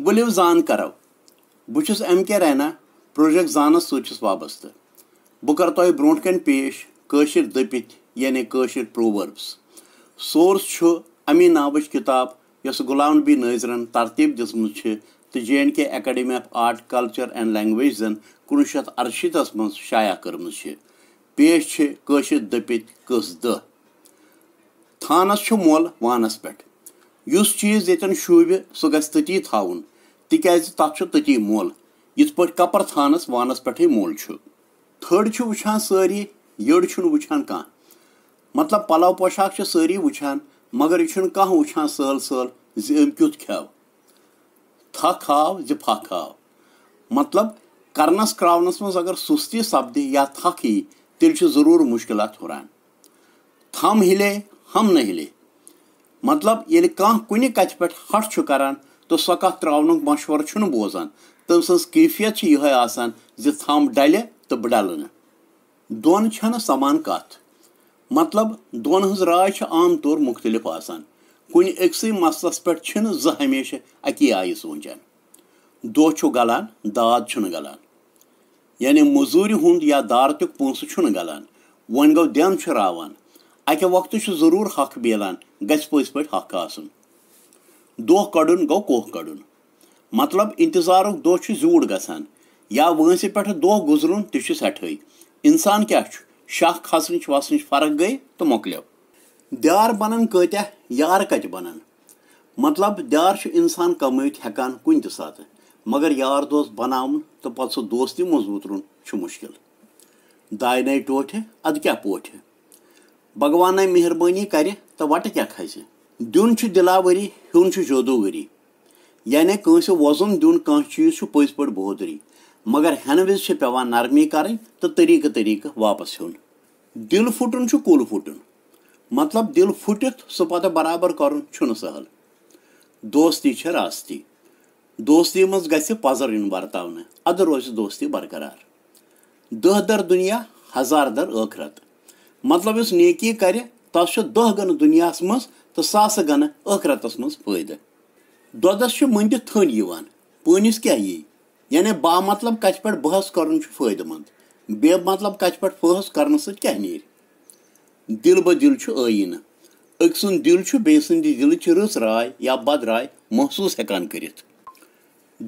ؤلِو زانکرو بہٕ چھُس ایم کے رینا پروجیکٹ زانس سۭتۍ چھُس وابستہٕ بہٕ کرٕ تۄہہِ برونٛٹھ کَنہِ پیش کٲشِر دٔپِتھ یعنی کٲشِر پروؤرٕبس سورس چھُ اَمی ناوٕچ کِتاب یۄس غلام نبی نٲظرن ترتیٖب دِژمٕژ چھِ تہٕ J and K academy of art culture and لینٛگویجزن کُنوُہ شیٚتھ اَرشیٖتس منٛز شایع کٔرمٕژ چھِ پیش چھِ کٲشِر دٔپِتھ قٕص دہ تھانس چھُ مۄل وانَس پٮ۪ٹھ یُس چیٖز ییٚتٮ۪ن شوٗبہِ سُہ گژھِ تٔتی تھاوُن تِکیازِ تَتھ چھُ تٔتی مۄل یِتھ پٲٹھۍ کَپر تھانَس وانَس پٮ۪ٹھٕے مۄل چھُ تھٔر چھِ وٕچھان سٲری یٔڑ چھُنہٕ وٕچھان کانٛہہ مطلب پَلو پۄشاک چھِ سٲری وٕچھان مگر یہِ چھُنہٕ کانٛہہ وٕچھان سٲل سٲل زِ أمۍ کیُتھ کھٮ۪و تھکھ آو زِ پھکھ آو مطلب کَرنَس کرٛاونَس منٛز اگر سُستی سَپدِ یا تھکھ یی تیٚلہِ چھِ ضروٗر مُشکلات ہُران تھم ہِلے ہم نہٕ ہِلے मतलब ये कह कुन कत पे हट तो सो कत त्रावन मशवर चुन बोजान तम सफियत ये आसान जम डल तो बह डल दोन समान कत मतलब दोन हज राय आम तौर मुख्तलिफ आसान कुन अक्स मसलस पे ज हमेशा अके सोचान दोह गलान दाद गलान यानि मजूरी हूं या दारत पुस गलान वन गो दिन रावान अक वक्त जरूर हक मिलान गज पे हक आसन दोह कड़ गो कोह कड़न मतलब इंतजार दोह जूर गसान या वसि पे दोह गुजरुन तह इंसान क्या शाह खसन वसन फर्क गई तो मोकल दार बनान कत्या यार कत बनान मतलब दार इंसान कमत हकान कुन त मगर यार दोस बनावन तो पत मजबूत रुन मुश्किल दाय नई टोठ अद क्या पोठ भगवान मेहरबानी कर तो वट क्या खस दिन दिलावरी हूं जोदोवरी यानी कंस वजन दिन कह चीज पज पे बहोदरी मगर हन वज पे नरमी कर तो तरीक तरीक वापस हूं दिल फुटन कुल फुटन मतलब दिल फुटित सो पत बराबर कर सहल दोस्ती रास्ती दोस्ती मज ग पजर इन वर्तवन अद रोज दोस्ती बरकरार दह दर दुनिया हजार दर अखरत مطلب یُس نیکی کرِ تس چھُ دہ گنہٕ دُنیاہَس منٛز تہٕ ساسہٕ گنہٕ ٲخرَتس منٛز فٲیدٕ دۄدَس چھُ مٔنٛڈِتھ تھٔنۍ یِوان پٲنِس کیٛاہ یی یعنی با مطلب کَتہِ پٮ۪ٹھ بحث کَرُن چھُ فٲیدٕ منٛد بے مطلب کَتہِ پٮ۪ٹھ فٲہس کَرنہٕ سۭتۍ کیٛاہ نیرِ دِل بہ دِل چھُ ٲیٖنہٕ أکۍ سُنٛد دِل چھُ بیٚیہِ سٕنٛدِ دِلٕچ رٕژ راے یا بد راے محسوٗس ہٮ۪کان کٔرِتھ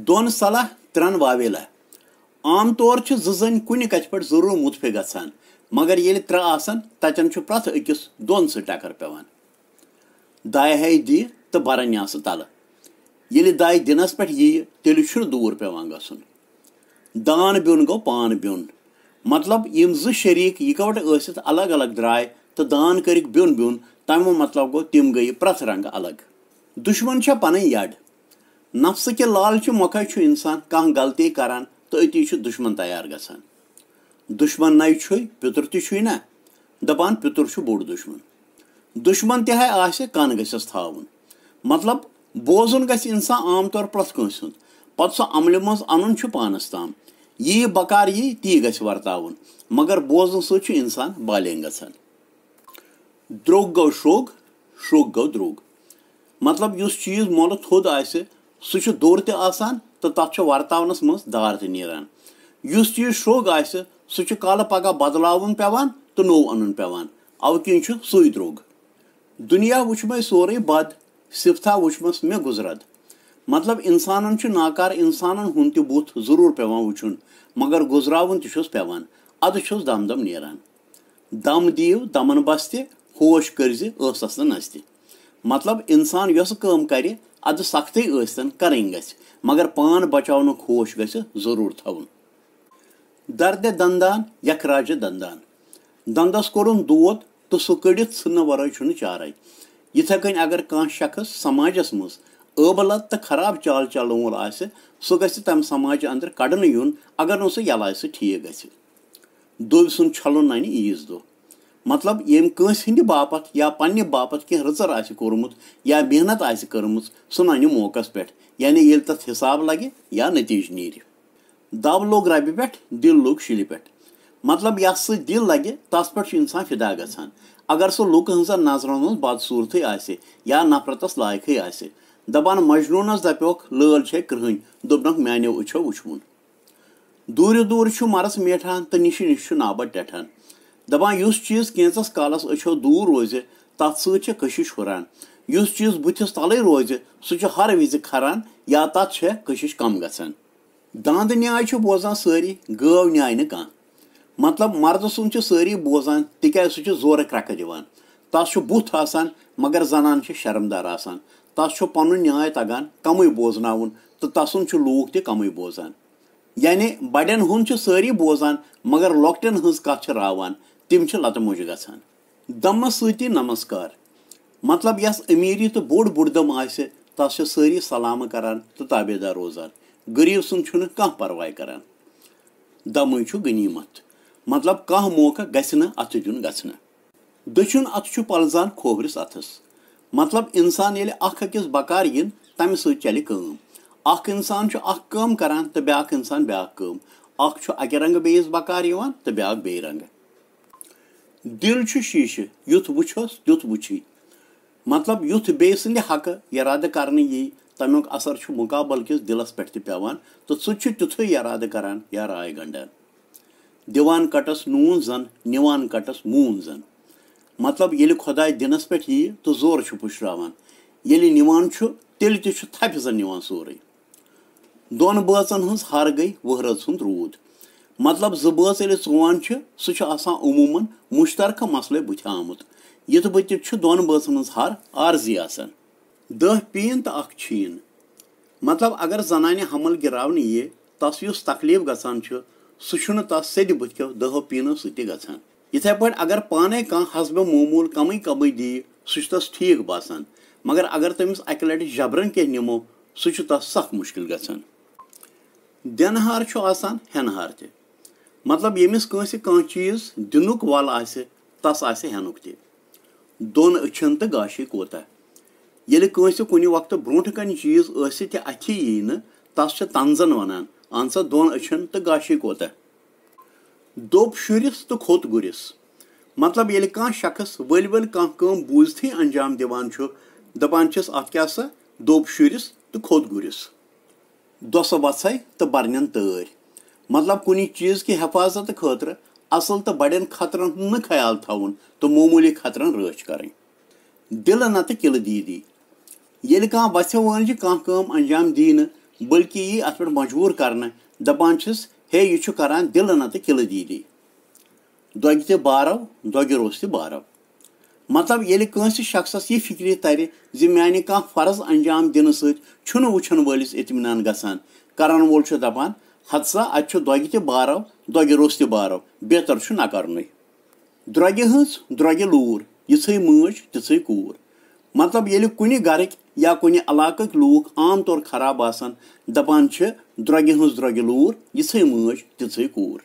دۄن صلاح ترٛن واویلا आम तौर जन कुन कत पे जरूर मुतफि ग मगर ये त्रे आचन प्रथ अकिस दोन से टकर दाय है दि तो बरन आस तल ये दाय दिनस पे ये तेल दूर पे गसन दान ब्यून गो पान बोन मतलब यम जो शरीक इकवट अलग अलग द्राय तो दान कर बोन बोन तमो मतलब गो तम गई प्रथ रंग अलग दुश्मन पन यड नफ्स के लाल मौका इंसान कह गलती करान तो अति दुश्मन तैयार ग दुश्मन नई छु पितर तु न दपान पितर बोड़ दुश्मन दुश्मन तह कन ग थवन मतलब बोजन गस आम तौर प्रथ कंस हूँ अमल मज पानस तम यी बकार यी ती ग वर्तवन मगर बोजन सू इंसान बालें ग द्रोग गो शोग शोग गो द्रोग मतलब उस चीज मोल थोद सह दोर तसान तो तथा वर्तवन मं दार तान उस चीज श्रोग आ कल पगह बदलावन पेवान तो नो अन पेवान अव कि सु द्रोग दुनिया वुचम सोरे बद सिफा वुचम मे गुजरत मतलब इंसानन नाकार इंसानन हुन बुथ जरूर पे वुचुन मगर गुजर तुस पेवान अद दम दम नेरान दम दीव दमन बस होश कर्ज ऐसस मतलब इंसान योस कम करे अद सख्ती ऐन करें ग मगर पान बचाव होश गरूर थवन दर्द दंदान यखराज दंदान दंदस कोरुन दूध तो सह कड़ित सन वर चारे इथे कन अगर कह शख्स समाजस मज ٲبلت تہٕ خراب چال چلن وول آسہِ سُہ گژھِ تَمہِ سماجہِ اندر کڑنہٕ یُن اگر نہٕ سُہ یلہٕ آسہِ ٹھیٖک گژھِ دوٚبۍ سُنٛد چھلُن اَنہِ عیٖذ دۄہ मतलब ये कंस हिंद बापत या पे बाप कह रचर आस या मेहनत आस कर्म सह मौक पे यानी ये तथ हिसाब लगे या नतीज नीर दब लोग रबि पे दिल लोग शिल पे मतलब यह सह दिल लगे तस पे इंसान फिदा ग अगर सह लूक हजन नजरन हज बदसूरत आ नफरत लायक आपान मजनून दपोक लल कहन दोपन मानो उछो वूर दूर मरस मेठान तो निश निश नाबद टठान दपान यु चीज कैंसस कालस अछो दूर रोज तथ सशिश हुरान यु चीज बुथिस तल रोज सह हर वज खरान या तथ कम ग दांद न्याय बोजान सारी गव न कह मतलब मर्द सुन सारी बोजान तिक सह जोर दिवान तस बुथ आसान मगर जनान शर्मदार आसान तस पन न्याय तगान कम बोजन तो तसन लूक त कम बोजान यानि बड़न हूं सारी बोजान मगर लोकटन हज कत تِم چھِ لَتہٕ موٚج گژھان دَمَس سۭتی نمسکار مطلب یَس أمیٖری تہٕ بوٚڑ بُڑدَم آسہِ تَس چھِ سٲری سلامہٕ کَران تہٕ تابے دار روزان غریٖب سُنٛد چھُنہٕ کانٛہہ پَرواے کَران دَمٕے چھُ غنیٖمت مطلب کانٛہہ موقعہٕ گژھِ نہٕ اَتھٕ دیُن گژھنہٕ دٔچھُن اَتھٕ چھُ پلزان کھوورِس اَتھَس مطلب اِنسان ییٚلہِ اَکھ أکِس بَکار یِن تَمہِ سۭتۍ چَلہِ کٲم اَکھ اِنسان چھُ اَکھ کٲم کَران تہٕ بیٛاکھ اِنسان بیٛاکھ کٲم اَکھ چھُ اَکہِ رنٛگہٕ بیٚیِس بَکار یِوان تہٕ بیٛاکھ بیٚیہِ رنٛگہٕ دِل چھُ شیٖشہِ یُتھ وٕچھوس تیُتھ وٕچھی مطلب یُتھ بیٚیہِ سٕنٛدِ حقہٕ یَرادٕ کرنہٕ یی تَمیُک اَثر چھُ مُقابل کِس دِلَس پٮ۪ٹھ تہِ پیٚوان تہٕ سُہ تہِ چھُ تیُتھُے یَرادٕ کران یا راے گنٛڈان دِوان کَٹَس نوٗن زَن نِوان کَٹَس موٗن زَن مطلب ییٚلہِ خۄداے دِنَس پٮ۪ٹھ یی تہٕ زورٕ چھُ پُشراوان ییٚلہِ نِوان چھُ تیٚلہِ تہِ چھُ تھپہِ زَن نِوان سورُے دۄن بٲژَن ہٕنٛز ہر گٔے وٕہرٲژ ہُنٛد روٗد मतलब जुबान ये सोवान सह अमूमन मसल बुत आमुत युत बतित दोन बसन हज हार आर्जी आसान दह पीन तो अख मतलब अगर जनान हमल गिरावन ये तस उस तकलीफ ग सह तस सद बुत दहो पीनो सह इथे पे अगर पान कह हसब मोमूल कम कम दी सह ठीक बसान मगर अगर तमिस अक लटि जबरन कह नो सह तस सख मुश्किल ग देनहार हेनहार त मतलब यमिस कंस कह चीज दिनुक वल आस हेनुक ते दोन अछन तो गाशे कोता ये कंस कुन वक्त ब्रोट कन चीज ऐसी अथि यी नस तंजन वनान अहन सा दोन अछन तो गाशे कोता दोप शुरिस तो खोत गुरिस मतलब ये कह शख्स वल वल कम बूजत अंजाम दिवान दपान अत क्या सा दोप शुरिस तो खोत गुरिस दोस वसाई तो बरन तर मतलब कुछ चीज़ की हिफाजत खतर असल तो बड़न खतरन हूँ ख्याल थवन तो मामूली खतरन रच कर दिल नत तो किल दीदी ये कह वसन कम अंजाम दी बल्कि यी अत पे मजबूर कर दपान हे यह करान दिल नत तो किल दी दोग त बारव दोगे रोस त मतलब ये शख्स यह फिक्र तर जि माने कह फर्ज अंजाम दिन सत वुन वलिस इतमान गान वोल दपान ہت سا اتھ دۄگہِ تہِ بارو دۄگہِ روٚس تہِ بارو بہتر چھُ نہ کَرنُے درٛۄگہِ ہٕنٛز درٛۄگہِ لوٗر یِژھٕے مٲج تِژھٕے کوٗر مطلب ییٚلہِ کُنہِ گَرٕکۍ یا کُنہِ علاقٕکۍ لوٗکھ عام طور خراب آسان دَپان چھِ درٛۄگہِ ہٕنٛز درٛۄگہِ لوٗر یِژھٕے مٲج تِژھٕے کوٗر